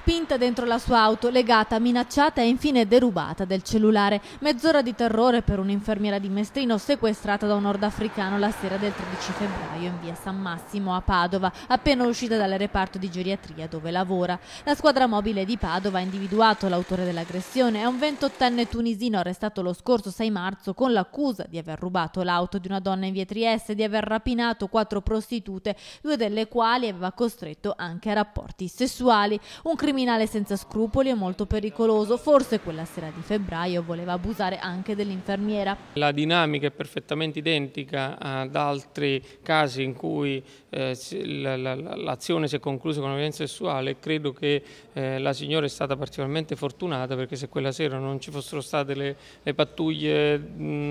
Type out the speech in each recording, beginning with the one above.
Spinta dentro la sua auto, legata, minacciata e infine derubata del cellulare. Mezz'ora di terrore per un'infermiera di Mestrino sequestrata da un nordafricano la sera del 13 febbraio in via San Massimo a Padova, appena uscita dal reparto di geriatria dove lavora. La squadra mobile di Padova ha individuato l'autore dell'aggressione. È un 28enne tunisino arrestato lo scorso 6 marzo con l'accusa di aver rubato l'auto di una donna in via Trieste e di aver rapinato quattro prostitute, due delle quali aveva costretto anche a rapporti sessuali. Un criminale senza scrupoli e molto pericoloso, forse quella sera di febbraio voleva abusare anche dell'infermiera. La dinamica è perfettamente identica ad altri casi in cui eh, l'azione si è conclusa con una violenza sessuale credo che eh, la signora è stata particolarmente fortunata perché se quella sera non ci fossero state le, pattuglie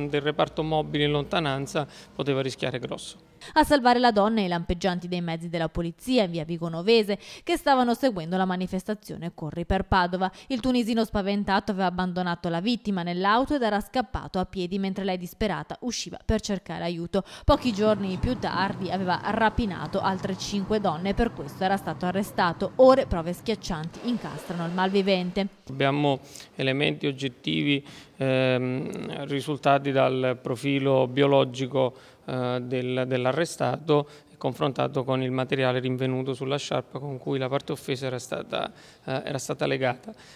del reparto mobile in lontananza poteva rischiare grosso. A salvare la donna e i lampeggianti dei mezzi della polizia in via Vigonovese che stavano seguendo la manifestazione Corri per Padova. Il tunisino spaventato aveva abbandonato la vittima nell'auto ed era scappato a piedi mentre lei disperata usciva per cercare aiuto. Pochi giorni più tardi aveva rapinato altre cinque donne e per questo era stato arrestato. Ore prove schiaccianti incastrano il malvivente. Abbiamo elementi oggettivi ehm, risultati dal profilo biologico eh, del, dell'arrestato confrontato con il materiale rinvenuto sulla sciarpa con cui la parte offesa era stata, eh, era stata legata.